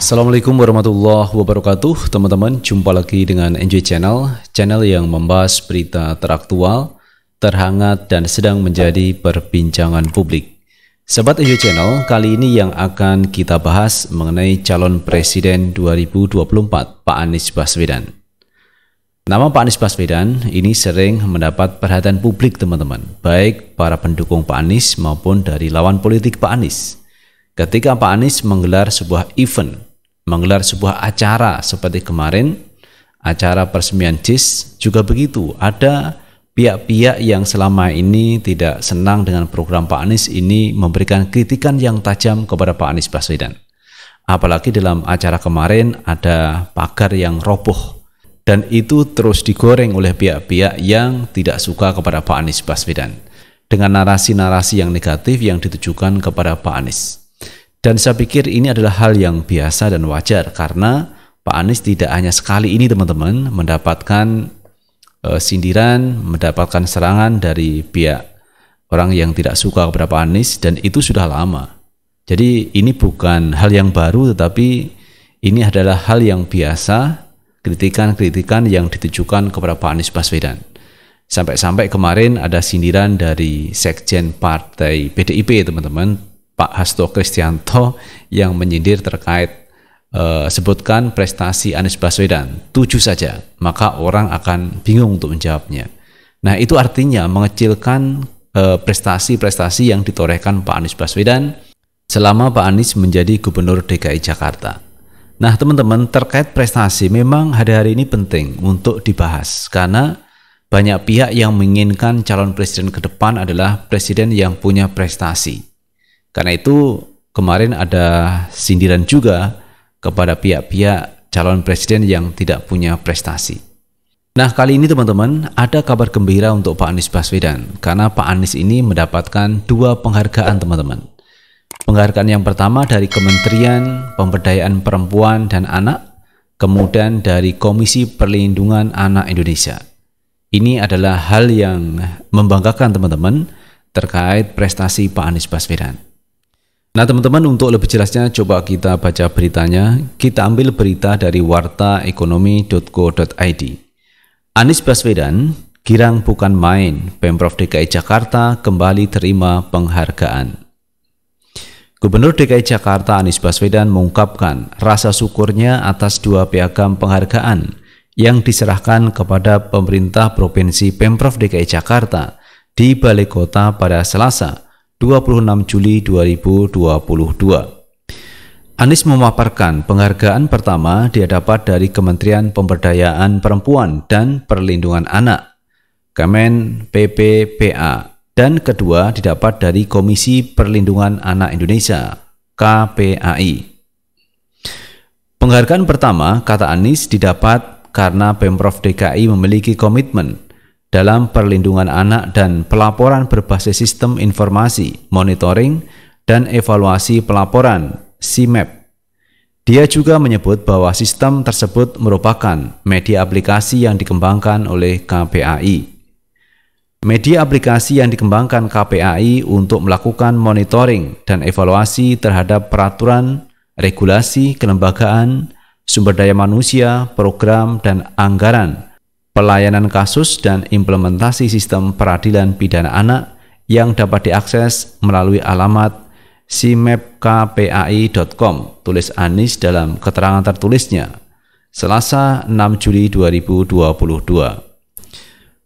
Assalamualaikum warahmatullahi wabarakatuh Teman-teman, jumpa lagi dengan NJ Channel Channel yang membahas berita teraktual, terhangat, dan sedang menjadi perbincangan publik Sahabat NJ Channel, kali ini yang akan kita bahas mengenai calon presiden 2024 Pak Anies Baswedan Nama Pak Anies Baswedan ini sering mendapat perhatian publik teman-teman Baik para pendukung Pak Anies maupun dari lawan politik Pak Anies Ketika Pak Anies menggelar sebuah event menggelar sebuah acara seperti kemarin acara peresmian JIS juga begitu ada pihak-pihak yang selama ini tidak senang dengan program Pak Anies ini memberikan kritikan yang tajam kepada Pak Anies Baswedan apalagi dalam acara kemarin ada pagar yang roboh dan itu terus digoreng oleh pihak-pihak yang tidak suka kepada Pak Anies Baswedan dengan narasi-narasi yang negatif yang ditujukan kepada Pak Anies dan saya pikir ini adalah hal yang biasa dan wajar karena Pak Anies tidak hanya sekali ini teman-teman mendapatkan uh, sindiran, mendapatkan serangan dari pihak orang yang tidak suka kepada Pak Anies dan itu sudah lama. Jadi ini bukan hal yang baru tetapi ini adalah hal yang biasa kritikan-kritikan yang ditujukan kepada Pak Anies Baswedan. Sampai-sampai kemarin ada sindiran dari Sekjen Partai PDIP teman-teman Pak Hasto Kristianto yang menyindir terkait e, sebutkan prestasi Anies Baswedan tujuh saja, maka orang akan bingung untuk menjawabnya. Nah itu artinya mengecilkan eh, prestasi-prestasi yang ditorehkan Pak Anies Baswedan selama Pak Anies menjadi Gubernur DKI Jakarta. Nah teman-teman terkait prestasi memang hari-hari ini penting untuk dibahas karena banyak pihak yang menginginkan calon presiden ke depan adalah presiden yang punya prestasi karena itu kemarin ada sindiran juga kepada pihak-pihak calon presiden yang tidak punya prestasi. Nah, kali ini teman-teman, ada kabar gembira untuk Pak Anies Baswedan karena Pak Anies ini mendapatkan dua penghargaan, teman-teman. Penghargaan yang pertama dari Kementerian Pemberdayaan Perempuan dan Anak, kemudian dari Komisi Perlindungan Anak Indonesia. Ini adalah hal yang membanggakan teman-teman terkait prestasi Pak Anies Baswedan. Nah teman-teman untuk lebih jelasnya coba kita baca beritanya. Kita ambil berita dari wartaekonomi.co.id. Anies Baswedan, girang bukan main, Pemprov DKI Jakarta kembali terima penghargaan. Gubernur DKI Jakarta Anies Baswedan mengungkapkan rasa syukurnya atas dua piagam penghargaan yang diserahkan kepada pemerintah Provinsi Pemprov DKI Jakarta di Balai Kota pada Selasa, 26 Juli 2022. Anies memaparkan penghargaan pertama dia dapat dari Kementerian Pemberdayaan Perempuan dan Perlindungan Anak, Kemen PPPA, dan kedua didapat dari Komisi Perlindungan Anak Indonesia, KPAI. Penghargaan pertama, kata Anies, didapat karena Pemprov DKI memiliki komitmen dalam perlindungan anak dan pelaporan berbasis sistem informasi, monitoring, dan evaluasi pelaporan SIMAP, Dia juga menyebut bahwa sistem tersebut merupakan media aplikasi yang dikembangkan oleh KPAI. Media aplikasi yang dikembangkan KPAI untuk melakukan monitoring dan evaluasi terhadap peraturan, regulasi, kelembagaan, sumber daya manusia, program, dan anggaran pelayanan kasus dan implementasi sistem peradilan pidana anak yang dapat diakses melalui alamat simepkpai.com, tulis Anis dalam keterangan tertulisnya, Selasa 6 Juli 2022.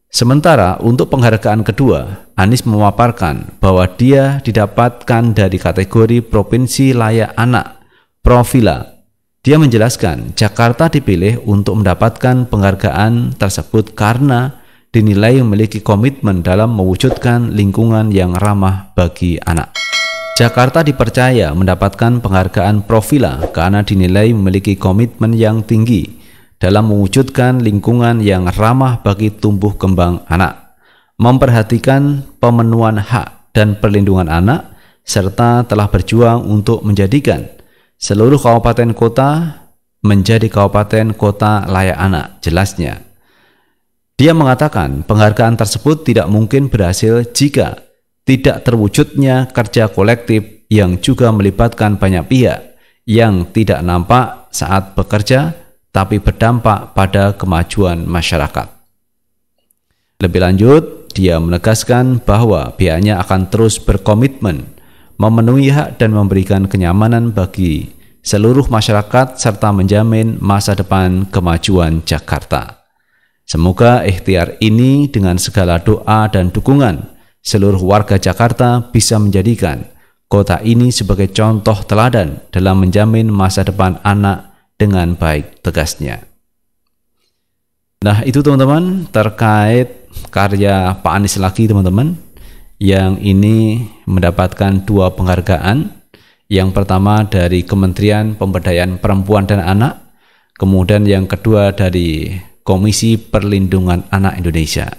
Sementara untuk penghargaan kedua, Anis memaparkan bahwa dia didapatkan dari kategori Provinsi Layak Anak, Profila, dia menjelaskan, Jakarta dipilih untuk mendapatkan penghargaan tersebut karena dinilai memiliki komitmen dalam mewujudkan lingkungan yang ramah bagi anak. Jakarta dipercaya mendapatkan penghargaan Profila karena dinilai memiliki komitmen yang tinggi dalam mewujudkan lingkungan yang ramah bagi tumbuh kembang anak, memperhatikan pemenuhan hak dan perlindungan anak, serta telah berjuang untuk menjadikan Seluruh kabupaten kota menjadi kabupaten kota layak anak, jelasnya. Dia mengatakan penghargaan tersebut tidak mungkin berhasil jika tidak terwujudnya kerja kolektif yang juga melibatkan banyak pihak yang tidak nampak saat bekerja tapi berdampak pada kemajuan masyarakat. Lebih lanjut, dia menegaskan bahwa pihaknya akan terus berkomitmen memenuhi hak dan memberikan kenyamanan bagi seluruh masyarakat serta menjamin masa depan kemajuan Jakarta. Semoga ikhtiar ini dengan segala doa dan dukungan seluruh warga Jakarta bisa menjadikan kota ini sebagai contoh teladan dalam menjamin masa depan anak dengan baik tegasnya. Nah itu teman-teman terkait karya Pak Anies lagi teman-teman yang ini mendapatkan dua penghargaan yang pertama dari Kementerian Pemberdayaan Perempuan dan Anak, kemudian yang kedua dari Komisi Perlindungan Anak Indonesia.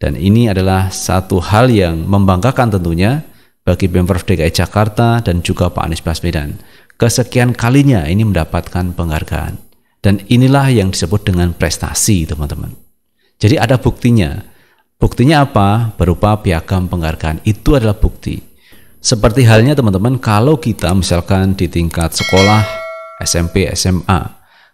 Dan ini adalah satu hal yang membanggakan tentunya bagi Pemprov DKI Jakarta dan juga Pak Anies Baswedan. Kesekian kalinya ini mendapatkan penghargaan. Dan inilah yang disebut dengan prestasi, teman-teman. Jadi ada buktinya. Buktinya apa? Berupa piagam penghargaan. Itu adalah bukti. Seperti halnya teman-teman kalau kita misalkan di tingkat sekolah SMP, SMA,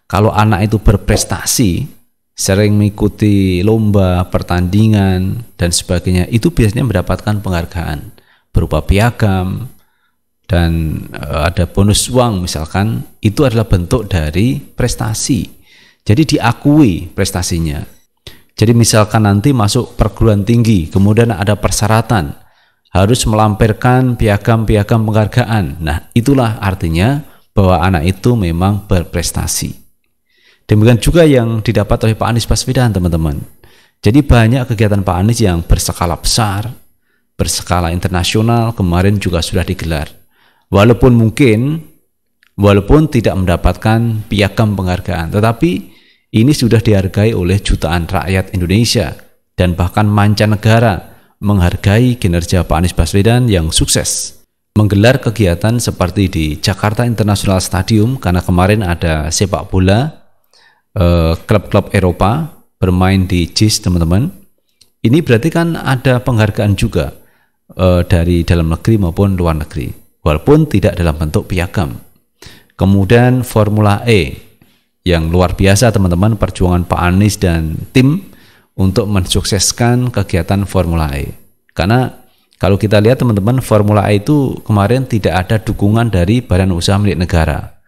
kalau anak itu berprestasi, sering mengikuti lomba, pertandingan dan sebagainya, itu biasanya mendapatkan penghargaan berupa piagam dan eh, ada bonus uang misalkan, itu adalah bentuk dari prestasi. Jadi diakui prestasinya. Jadi misalkan nanti masuk perguruan tinggi, kemudian ada persyaratan harus melampirkan piagam-piagam penghargaan. Nah, itulah artinya bahwa anak itu memang berprestasi. Demikian juga yang didapat oleh Pak Anies Baswedan, teman-teman. Jadi banyak kegiatan Pak Anies yang berskala besar, berskala internasional kemarin juga sudah digelar. Walaupun mungkin walaupun tidak mendapatkan piagam penghargaan, tetapi ini sudah dihargai oleh jutaan rakyat Indonesia dan bahkan mancanegara menghargai kinerja Pak Anies Baswedan yang sukses menggelar kegiatan seperti di Jakarta International Stadium karena kemarin ada sepak bola eh, klub-klub eh, Eropa bermain di JIS teman-teman ini berarti kan ada penghargaan juga eh, dari dalam negeri maupun luar negeri walaupun tidak dalam bentuk piagam kemudian Formula E yang luar biasa teman-teman perjuangan Pak Anies dan tim untuk mensukseskan kegiatan Formula E. Karena kalau kita lihat teman-teman Formula E itu kemarin tidak ada dukungan dari badan usaha milik negara.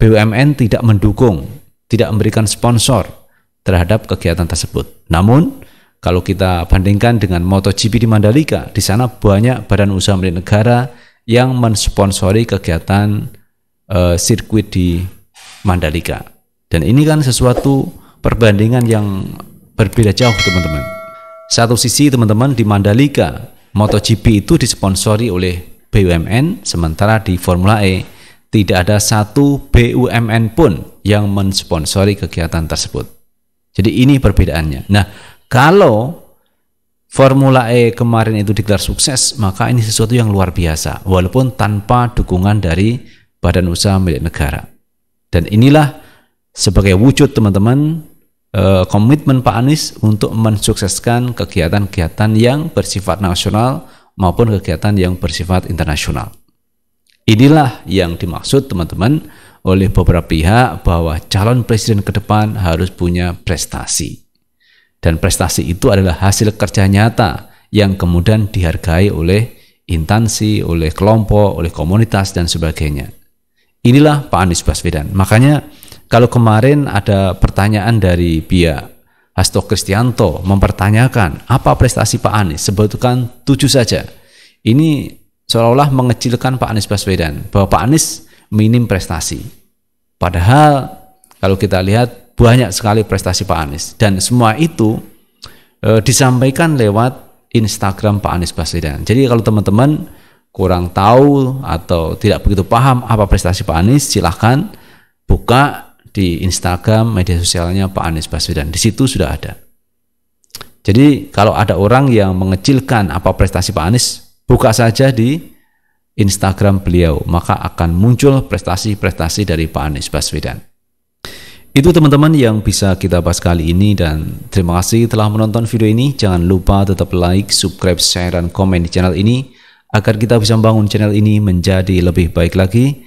BUMN tidak mendukung, tidak memberikan sponsor terhadap kegiatan tersebut. Namun kalau kita bandingkan dengan MotoGP di Mandalika, di sana banyak badan usaha milik negara yang mensponsori kegiatan uh, sirkuit di Mandalika. Dan ini kan sesuatu perbandingan yang berbeda jauh teman-teman. Satu sisi teman-teman di Mandalika, MotoGP itu disponsori oleh BUMN, sementara di Formula E tidak ada satu BUMN pun yang mensponsori kegiatan tersebut. Jadi ini perbedaannya. Nah, kalau Formula E kemarin itu digelar sukses, maka ini sesuatu yang luar biasa, walaupun tanpa dukungan dari badan usaha milik negara. Dan inilah sebagai wujud teman-teman Eh, komitmen Pak Anies untuk mensukseskan kegiatan-kegiatan yang bersifat nasional maupun kegiatan yang bersifat internasional. Inilah yang dimaksud teman-teman oleh beberapa pihak bahwa calon presiden ke depan harus punya prestasi. Dan prestasi itu adalah hasil kerja nyata yang kemudian dihargai oleh instansi, oleh kelompok, oleh komunitas dan sebagainya. Inilah Pak Anies Baswedan. Makanya kalau kemarin ada pertanyaan dari pihak Hasto Kristianto mempertanyakan apa prestasi Pak Anies, sebutkan tujuh saja. Ini seolah-olah mengecilkan Pak Anies Baswedan, bahwa Pak Anies minim prestasi. Padahal kalau kita lihat banyak sekali prestasi Pak Anies dan semua itu e, disampaikan lewat Instagram Pak Anies Baswedan. Jadi kalau teman-teman kurang tahu atau tidak begitu paham apa prestasi Pak Anies, silahkan buka di Instagram, media sosialnya Pak Anies Baswedan. Di situ sudah ada. Jadi kalau ada orang yang mengecilkan apa prestasi Pak Anies, buka saja di Instagram beliau, maka akan muncul prestasi-prestasi dari Pak Anies Baswedan. Itu teman-teman yang bisa kita bahas kali ini dan terima kasih telah menonton video ini. Jangan lupa tetap like, subscribe, share, dan komen di channel ini agar kita bisa membangun channel ini menjadi lebih baik lagi